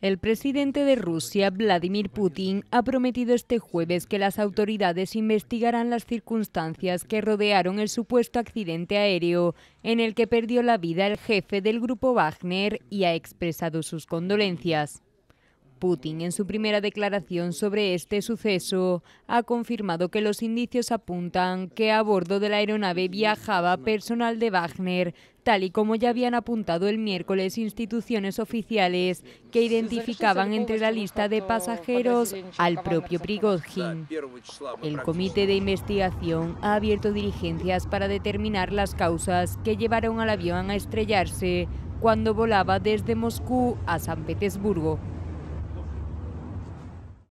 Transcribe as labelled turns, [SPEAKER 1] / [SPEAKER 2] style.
[SPEAKER 1] El presidente de Rusia, Vladimir Putin, ha prometido este jueves que las autoridades investigarán las circunstancias que rodearon el supuesto accidente aéreo en el que perdió la vida el jefe del grupo Wagner y ha expresado sus condolencias. Putin, en su primera declaración sobre este suceso, ha confirmado que los indicios apuntan que a bordo de la aeronave viajaba personal de Wagner, tal y como ya habían apuntado el miércoles instituciones oficiales que identificaban entre la lista de pasajeros
[SPEAKER 2] al propio
[SPEAKER 3] Prigozhin. El
[SPEAKER 1] comité de investigación ha abierto diligencias para determinar las causas que llevaron al avión a estrellarse cuando volaba desde Moscú a San Petersburgo.